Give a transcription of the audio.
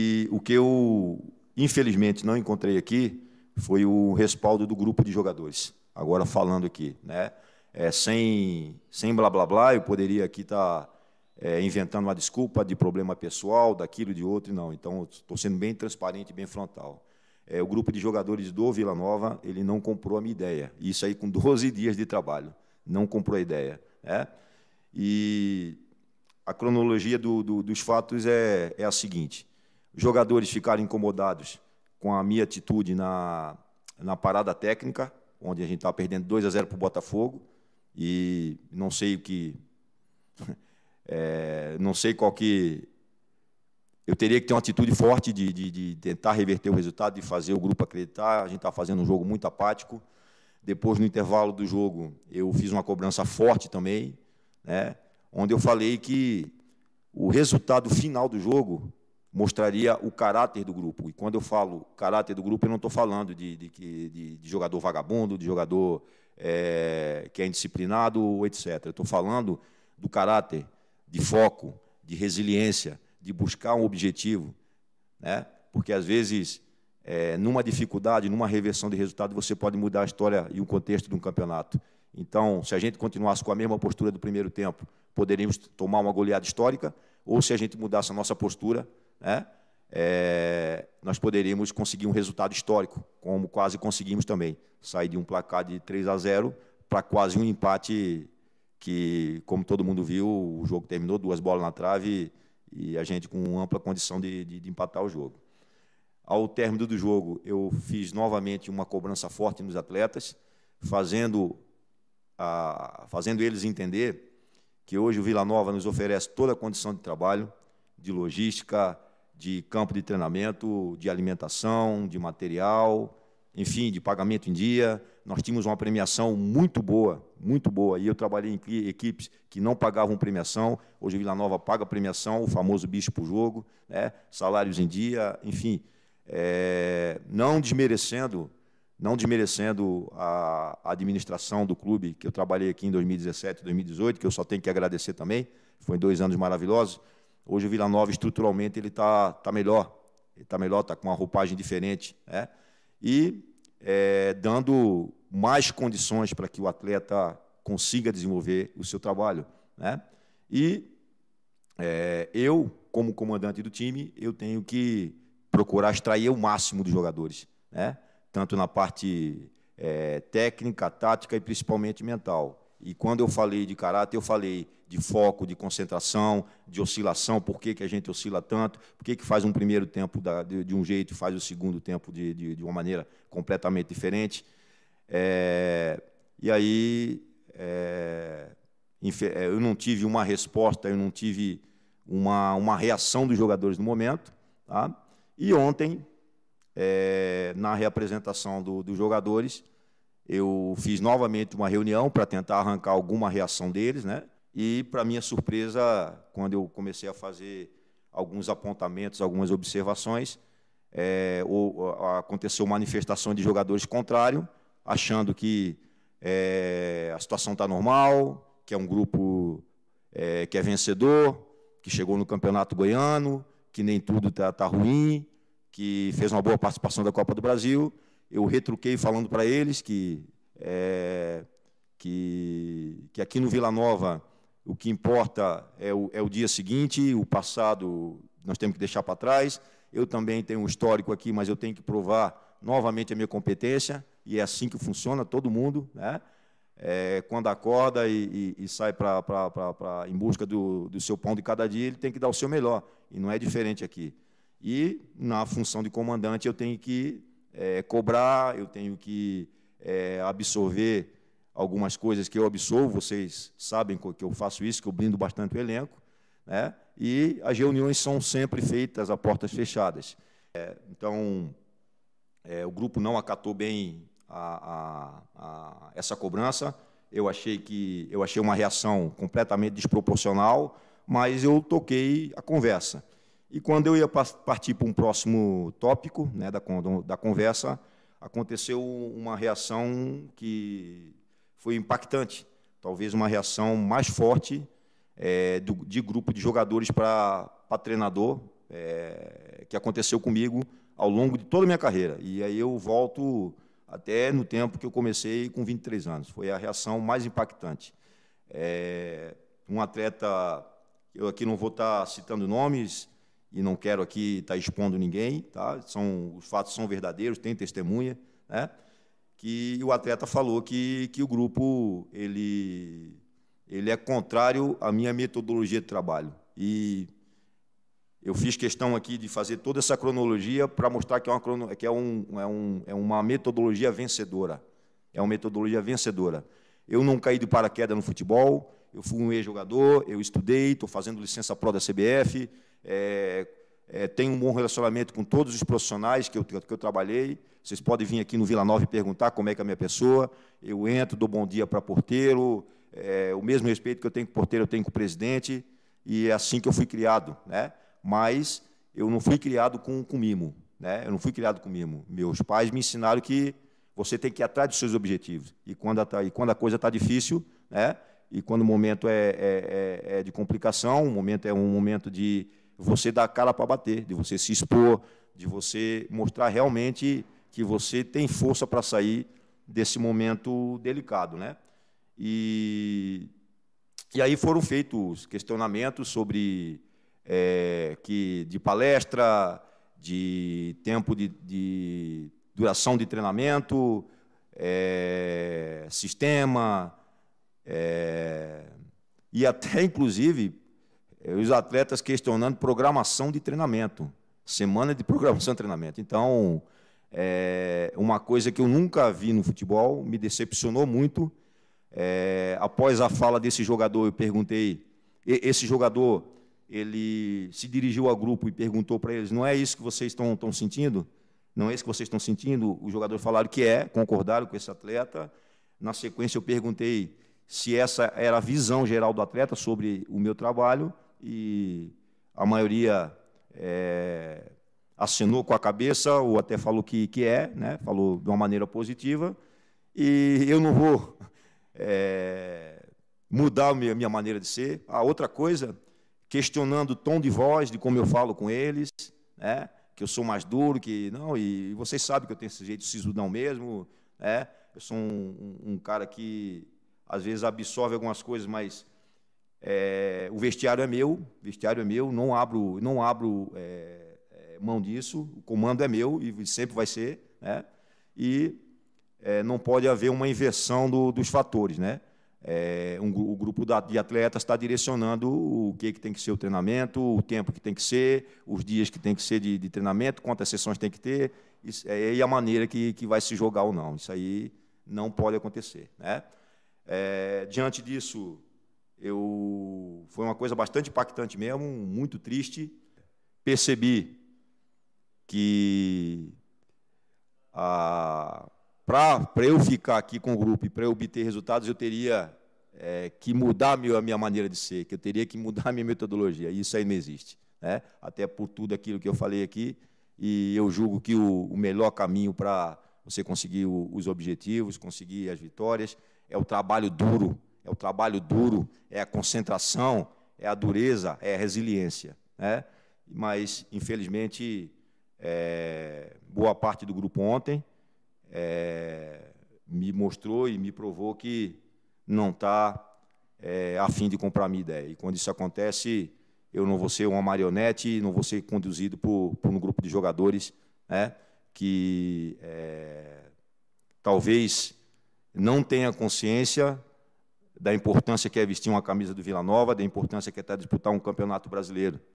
E o que eu, infelizmente, não encontrei aqui foi o respaldo do grupo de jogadores. Agora falando aqui, né? É, sem, sem blá blá blá, eu poderia aqui estar tá, é, inventando uma desculpa de problema pessoal, daquilo, de outro, não. Então, estou sendo bem transparente, bem frontal. É, o grupo de jogadores do Vila Nova, ele não comprou a minha ideia. Isso aí com 12 dias de trabalho. Não comprou a ideia. Né? E a cronologia do, do, dos fatos é, é a seguinte. Os jogadores ficaram incomodados com a minha atitude na, na parada técnica, onde a gente estava perdendo 2 a 0 para o Botafogo, e não sei o que. É, não sei qual que. Eu teria que ter uma atitude forte de, de, de tentar reverter o resultado, de fazer o grupo acreditar. A gente está fazendo um jogo muito apático. Depois, no intervalo do jogo, eu fiz uma cobrança forte também, né, onde eu falei que o resultado final do jogo mostraria o caráter do grupo. E quando eu falo caráter do grupo, eu não estou falando de, de, de, de, jogador vagabundo, de jogador é, que é indisciplinado, etc. Eu estou falando do caráter, de foco, de resiliência, de buscar um objetivo. Né? Porque, às vezes, é, numa dificuldade, numa reversão de resultado, você pode mudar a história e o contexto de um campeonato. Então, se a gente continuasse com a mesma postura do primeiro tempo, poderíamos tomar uma goleada histórica, ou se a gente mudasse a nossa postura, né, é, nós poderíamos conseguir um resultado histórico, como quase conseguimos também. Sair de um placar de 3 a 0 para quase um empate que, como todo mundo viu, o jogo terminou, duas bolas na trave e a gente com ampla condição de, de, de empatar o jogo. Ao término do jogo, eu fiz novamente uma cobrança forte nos atletas, fazendo, a, fazendo eles entender que hoje o Vila Nova nos oferece toda a condição de trabalho, de logística, de campo de treinamento, de alimentação, de material, enfim, de pagamento em dia. Nós tínhamos uma premiação muito boa, muito boa. E eu trabalhei em equipes que não pagavam premiação. Hoje Vila Nova paga premiação, o famoso bicho por jogo, né? salários em dia, enfim. É, não desmerecendo, não desmerecendo a administração do clube que eu trabalhei aqui em 2017, 2018, que eu só tenho que agradecer também. Foi dois anos maravilhosos Hoje o Vila Nova, estruturalmente, ele está tá melhor. Ele está melhor, está com uma roupagem diferente. Né? E é, dando mais condições para que o atleta consiga desenvolver o seu trabalho. Né? E é, eu, como comandante do time, eu tenho que procurar extrair o máximo dos jogadores, né? tanto na parte é, técnica, tática e principalmente mental. E quando eu falei de caráter, eu falei de foco, de concentração, de oscilação, por que, que a gente oscila tanto, por que, que faz um primeiro tempo da, de, de, um jeito e faz o segundo tempo de, de, de uma maneira completamente diferente. É, e aí, é, é eu não tive uma resposta, eu não tive uma, uma reação dos jogadores no momento. Tá? E ontem, é, na reapresentação do, dos jogadores, eu fiz novamente uma reunião para tentar arrancar alguma reação deles, né? E, para minha surpresa, quando eu comecei a fazer alguns apontamentos, algumas observações, é, ou, aconteceu manifestação de jogadores contrário, achando que é, a situação está normal, que é um grupo é, que é vencedor, que chegou no Campeonato Goiano, que nem tudo está tá ruim, que fez uma boa participação da Copa do Brasil eu retruquei falando para eles que, é, que, que aqui no Vila Nova o que importa é o, é o dia seguinte, o passado nós temos que deixar para trás. Eu também tenho um histórico aqui, mas eu tenho que provar novamente a minha competência, e é assim que funciona todo mundo, né? É, quando acorda e, e, e sai pra, pra, pra, pra, em busca do, do seu pão de cada dia, ele tem que dar o seu melhor, e não é diferente aqui. E, na função de comandante, eu tenho que é, cobrar, eu tenho que é, absorver algumas coisas que eu absorvo, vocês sabem que eu faço isso, que eu blindo bastante o elenco, né? e as reuniões são sempre feitas a portas fechadas. É, então, é, o grupo não acatou bem a, a, a essa cobrança, eu achei que eu achei uma reação completamente desproporcional, mas eu toquei a conversa. E quando eu ia partir para um próximo tópico né, da, da conversa, aconteceu uma reação que foi impactante, talvez uma reação mais forte é, do, de grupo de jogadores para treinador, é, que aconteceu comigo ao longo de toda a minha carreira. E aí eu volto até no tempo que eu comecei com 23 anos. Foi a reação mais impactante. É, um atleta, eu aqui não vou estar tá citando nomes, e não quero aqui estar tá expondo ninguém, tá? são, os fatos são verdadeiros, tem testemunha, né? que o atleta falou que, que o grupo ele, ele é contrário à minha metodologia de trabalho. E eu fiz questão aqui de fazer toda essa cronologia para mostrar que, é uma, que é, um, é, um, é uma metodologia vencedora. É uma metodologia vencedora. Eu não caí de paraquedas no futebol, eu fui um ex-jogador, eu estudei, estou fazendo licença pró da CBF, é, é, tenho um bom relacionamento com todos os profissionais que eu, que eu trabalhei. Vocês podem vir aqui no Vila Nova e perguntar como é que é a minha pessoa. Eu entro, dou bom dia para porteiro, é, o mesmo respeito que eu tenho com o porteiro, eu tenho com o presidente, e é assim que eu fui criado. Né? Mas eu não fui criado com, com mimo. Né? Eu não fui criado com mimo. Meus pais me ensinaram que você tem que ir atrás dos seus objetivos. E quando a, e quando a coisa está difícil, né? e quando o momento é, é, é, é de complicação, o momento é um momento de você dar a cara para bater, de você se expor, de você mostrar realmente que você tem força para sair desse momento delicado, né? E, e aí foram feitos questionamentos sobre é, que de palestra, de tempo de, de duração de treinamento, é, sistema, é... E até, inclusive, eh, os atletas questionando programação de treinamento, semana de programação de treinamento. Então, é uma coisa que eu nunca vi no futebol, me decepcionou muito. É, após a fala desse jogador, eu perguntei, esse jogador, ele se dirigiu ao grupo e perguntou para eles, não é isso que vocês estão, sentindo? Não é isso que vocês estão sentindo? Os jogadores falaram que é, concordaram com esse atleta. Na sequência, eu perguntei, se essa era a visão geral do atleta sobre o meu trabalho e a maioria é, assinou com a cabeça ou até falou que, que é, né? falou de uma maneira positiva e eu não vou é, mudar a minha, maneira de ser. A outra coisa, questionando o tom de voz, de como eu falo com eles, né? que eu sou mais duro, que não, e, vocês sabem que eu tenho esse jeito de sisudão mesmo, né? eu sou um, um, um cara que às vezes absorve algumas coisas, mas é, o vestiário é meu, vestiário é meu, não abro, não abro é, é, mão disso, o comando é meu e sempre vai ser, né? E é, não pode haver uma inversão do, dos fatores, né? É, um, o grupo de atletas está direcionando o que, que tem que ser o treinamento, o tempo que tem que ser, os dias que tem que ser de, de treinamento, quantas sessões tem que ter e, é, e a maneira que, que vai se jogar ou não. Isso aí não pode acontecer, né? É, diante disso, eu foi uma coisa bastante impactante mesmo, muito triste. Percebi que para eu ficar aqui com o grupo e para eu obter resultados, eu teria é, que mudar a minha, a minha maneira de ser, que eu teria que mudar a minha metodologia. E isso aí não existe. Né? Até por tudo aquilo que eu falei aqui, e eu julgo que o, o melhor caminho para você conseguir o, os objetivos, conseguir as vitórias, é o trabalho duro, é o trabalho duro, é a concentração, é a dureza, é a resiliência. Né? Mas, infelizmente, é, boa parte do grupo ontem é, me mostrou e me provou que não está é, a fim de comprar minha ideia. E quando isso acontece, eu não vou ser uma marionete, não vou ser conduzido por, por um grupo de jogadores né, que é, talvez não tenha consciência da importância que é vestir uma camisa do Vila Nova, da importância que é estar disputar um campeonato brasileiro.